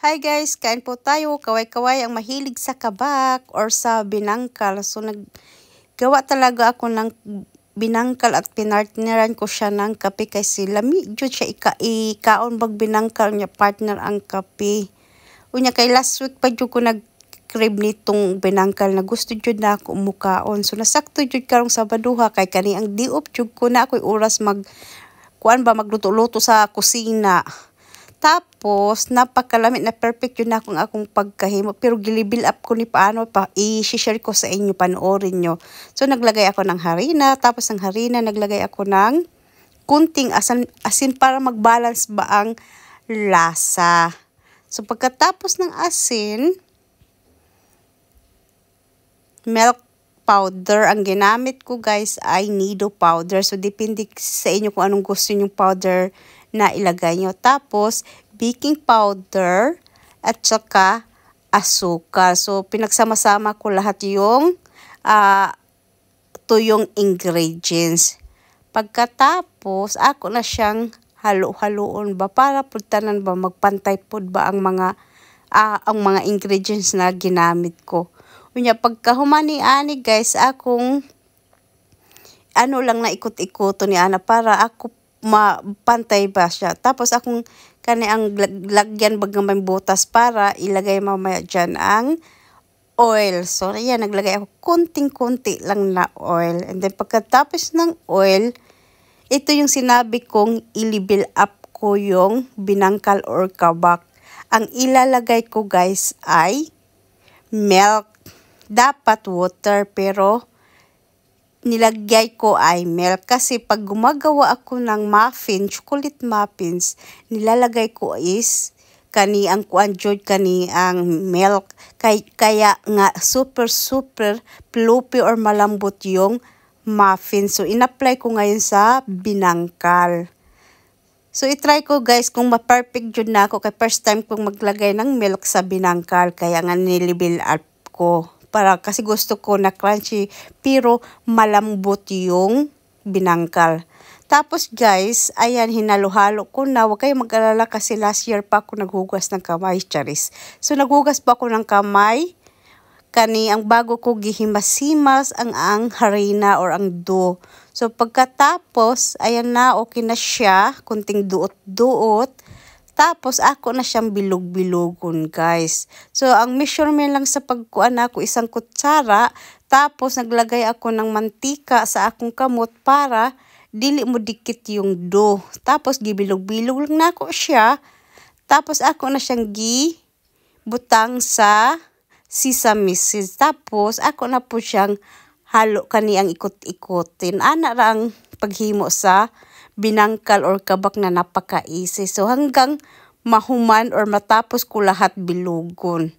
Hi guys, kain po tayo. Kaway-kaway ang mahilig sa kabak or sa binangkal. So naggawa talaga ako ng binangkal at pinartneran ko siya ng kape kasi lami jud siya ika ikaon bag binangkal niya partner ang kape. Unya kay last week pa jud ko nag crib nitong binangkal na gusto jud na ako mukaon. So nasakto jud karong Sabaduha kay kani ang diop jud ko na ako'y oras mag kuan ba magluto-luto sa kusina. Tapos, napakalamit na perfect yun akong akong pagkahimo. Pero gilibil up ko ni paano pa, i-share ko sa inyo, panoorin nyo. So, naglagay ako ng harina. Tapos, ng harina, naglagay ako ng kunting asin, asin para mag-balance ba ang lasa. So, pagkatapos ng asin, milk powder. Ang ginamit ko guys ay nido powder. So, depende sa inyo kung anong gusto nyong powder na ilagay nyo. Tapos, baking powder at saka asukal. So, pinagsama-sama ko lahat yung uh, ah, to yung ingredients. Pagkatapos, ako na siyang halo-haloon ba para pultanan ba magpantay pod ba ang mga uh, ang mga ingredients na ginamit ko. Unya pagka humani ani guys akong ano lang na ikot ikot ni ana para ako mapantay ba siya. Tapos akong kani ang lagyan bagang may butas para ilagay mamaya dyan ang oil. So, ayan, naglagay ako kunting-kunti lang na oil. And then, pagkatapos ng oil, ito yung sinabi kong i up ko yung binangkal or kabak. Ang ilalagay ko guys ay milk. Dapat water pero nilagay ko ay milk kasi pag gumagawa ako ng muffin, chocolate muffins, nilalagay ko is kani ang kuan jud kani ang milk kay kaya nga super super fluffy or malambot yung muffin so inapply ko ngayon sa binangkal So, itry ko guys kung ma-perfect jud na ako kay first time kong maglagay ng milk sa binangkal kaya nga nilibil up ko para kasi gusto ko na crunchy pero malambot yung binangkal. Tapos guys, ayan, hinalo-halo ko na. Huwag kayong mag-alala kasi last year pa ako naghugas ng kamay, charis. So naghugas pa ako ng kamay. Kani, ang bago ko gihimasimas ang ang harina or ang do. So pagkatapos, ayan na, okay na siya. Kunting duot-duot. Tapos, ako na siyang bilog-bilogon, guys. So, ang measurement lang sa pagkuan ako, isang kutsara. Tapos, naglagay ako ng mantika sa akong kamot para dili mo dikit yung dough. Tapos, gibilog-bilog lang na ako siya. Tapos, ako na siyang gi butang sa sesame seeds. Tapos, ako na po siyang halo kani ang ikot-ikotin. Ana ra ang paghimo sa binangkal or kabak na napakaisi. So hanggang mahuman or matapos ko lahat bilugon.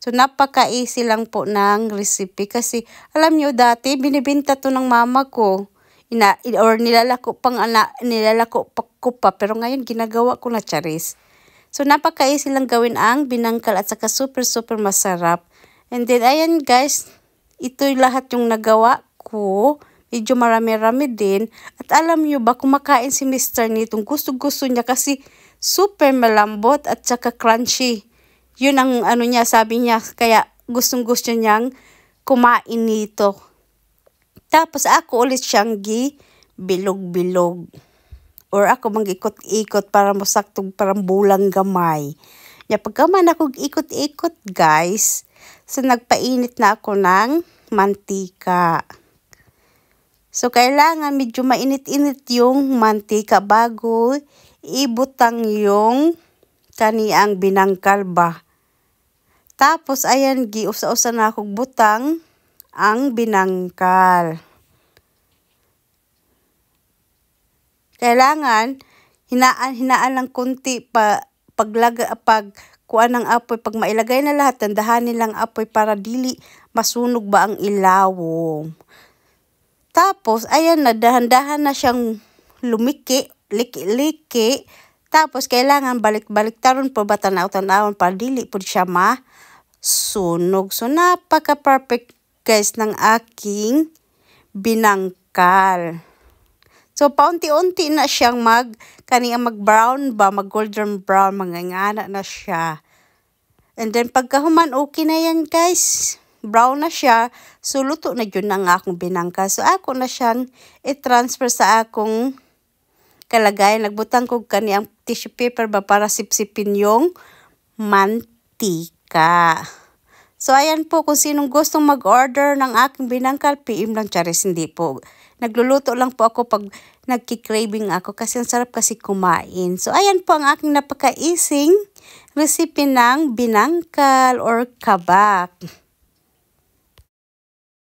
So napaka-easy lang po ng recipe kasi alam nyo dati binibinta to ng mama ko. Ina, or nilalako pang ala, nilalako pa ko pa pero ngayon ginagawa ko na charis. So napaka-easy lang gawin ang binangkal at saka super super masarap. And then ayan guys, ito lahat yung nagawa ko medyo marami-rami din. At alam nyo ba, kumakain si Mr. nitong gusto-gusto niya kasi super malambot at saka crunchy. Yun ang ano niya, sabi niya, kaya gustong-gusto niyang kumain nito. Tapos ako ulit siyang gi, bilog-bilog. Or ako mang ikot-ikot para masaktong parang bulang gamay. Ya, pagka man ako ikot-ikot guys, so nagpainit na ako ng mantika. So, kailangan medyo mainit-init yung mantika bago ibutang yung kaniang binangkal ba. Tapos, ayan, giusa-usa na akong butang ang binangkal. Kailangan, hinaan, hinaan lang kunti pa, paglaga, pag kuan ng apoy. Pag mailagay na lahat, tandahan nilang apoy para dili masunog ba ang ilawom. Tapos, ayan na, dahan-dahan na siyang lumiki, liki-liki. Tapos, kailangan balik-balik taron po ba tanaw-tanawon para dili po siya ma sunog. So, napaka-perfect guys ng aking binangkal. So, paunti-unti na siyang mag, kaniyang mag-brown ba, mag-golden brown, mangangana na siya. And then, pagkahuman, okay na yan, guys brown na siya. So, luto na yun ang akong binangka. So, ako na siyang i-transfer sa akong kalagay. Nagbutang ko kani ang tissue paper ba para sipsipin yung mantika. So, ayan po, kung sinong gustong mag-order ng aking binangkal, PM lang, charis, hindi po. Nagluluto lang po ako pag nagki-craving ako kasi ang sarap kasi kumain. So, ayan po ang aking napakaising recipe ng binangkal or kabak.